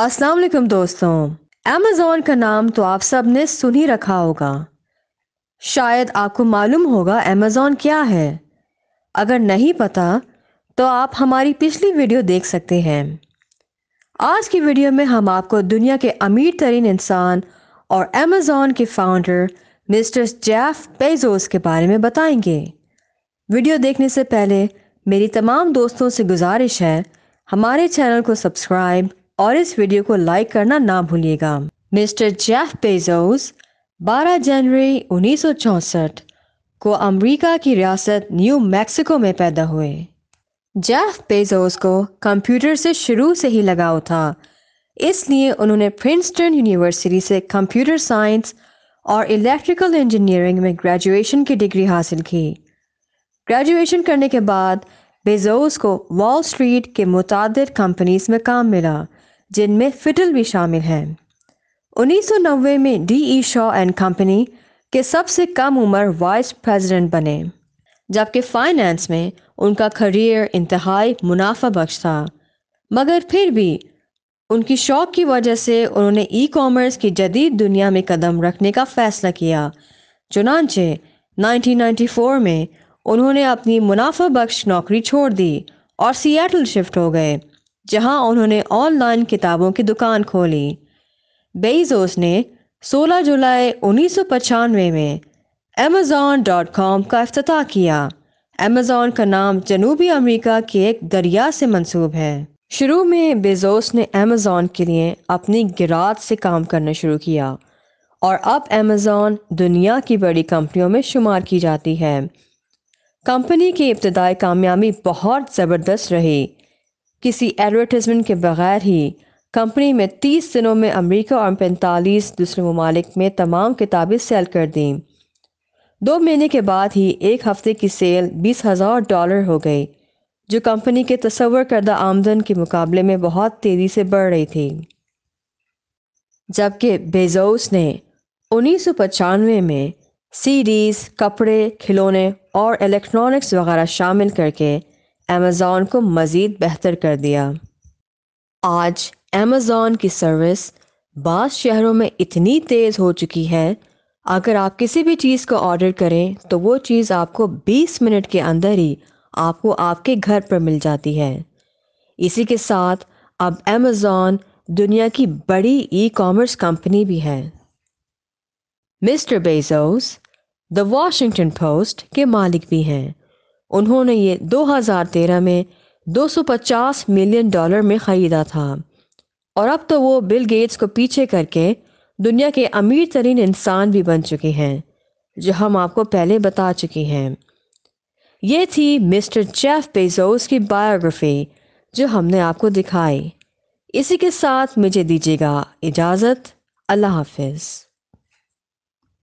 अस्सलाम वालेकुम दोस्तों अमेज़ोन का नाम तो आप सब ने सुन ही रखा होगा शायद आपको मालूम होगा अमेज़ोन क्या है अगर नहीं पता तो आप हमारी पिछली वीडियो देख सकते हैं आज की वीडियो में हम आपको दुनिया के अमीर तरीन इंसान और अमेज़ोन के फाउंडर मिस्टर जेफ पेजोस के बारे में बताएंगे वीडियो देखने से पहले मेरी तमाम दोस्तों से गुजारिश है हमारे चैनल को सब्सक्राइब और इस वीडियो को लाइक करना ना भूलिएगा मिस्टर जेफ पेजोस 12 जनवरी उन्नीस को अमेरिका की रियासत न्यू मैक्सिको में पैदा हुए जेफ पेजोस को कंप्यूटर से शुरू से ही लगाव था इसलिए उन्होंने प्रिंसटन यूनिवर्सिटी से कंप्यूटर साइंस और इलेक्ट्रिकल इंजीनियरिंग में ग्रेजुएशन की डिग्री हासिल की ग्रेजुएशन करने के बाद बेजोस को वॉल स्ट्रीट के मुतद कंपनीज में काम मिला जिनमें फिटल भी शामिल हैं 1990 में D E Shaw and company के सबसे कम उम्र वाइस प्रेसिडेंट बने जबकि फाइनेंस में उनका करियर इंतहाई मुनाफा बख्श था मगर फिर भी उनकी शौक की वजह से उन्होंने ई कॉमर्स की जदीद दुनिया में कदम रखने का फैसला किया चुनानचे 1994 में उन्होंने अपनी मुनाफा बख्श नौकरी छोड़ दी और सियाटल शिफ्ट हो गए जहां उन्होंने ऑनलाइन किताबों की दुकान खोली बेजोस ने 16 जुलाई उन्नीस में अमेजोन डॉट कॉम का अफ्ताह किया अमेजोन का नाम जनूबी अमेरिका के एक दरिया से मंसूब है शुरू में बेजोस ने अमेजोन के लिए अपनी गिरात से काम करना शुरू किया और अब अमेजोन दुनिया की बड़ी कंपनियों में शुमार की जाती है कंपनी की इब्तदाई कामयाबी बहुत ज़बरदस्त रही किसी एडवर्टीज़मेंट के बगैर ही कंपनी में तीस दिनों में अमेरिका और पैंतालीस दूसरे ममालिक में तमाम किताबें सेल कर दीं दो महीने के बाद ही एक हफ्ते की सेल बीस हज़ार डॉलर हो गई जो कंपनी के तस्वर करदा आमदन के मुकाबले में बहुत तेज़ी से बढ़ रही थी जबकि बेजोस ने उन्नीस सौ पचानवे में सीडीज़ कपड़े खिलौने और इलेक्ट्रॉनिक्स वगैरह शामिल करके अमेज़ोन को मज़ीद बेहतर कर दिया आज अमेज़ोन की सर्विस बाद शहरों में इतनी तेज़ हो चुकी है अगर आप किसी भी चीज़ को ऑर्डर करें तो वो चीज़ आपको 20 मिनट के अंदर ही आपको आपके घर पर मिल जाती है इसी के साथ अब अमेज़ॉन दुनिया की बड़ी ई कॉमर्स कंपनी भी है mister Bezos the Washington Post के मालिक भी हैं उन्होंने ये 2013 में 250 मिलियन डॉलर में ख़रीदा था और अब तो वो बिल गेट्स को पीछे करके दुनिया के अमीर तरीन इंसान भी बन चुके हैं जो हम आपको पहले बता चुके हैं ये थी मिस्टर जेफ बेजोस की बायोग्राफी जो हमने आपको दिखाई इसी के साथ मुझे दीजिएगा इजाज़त अल्लाह हाफिज़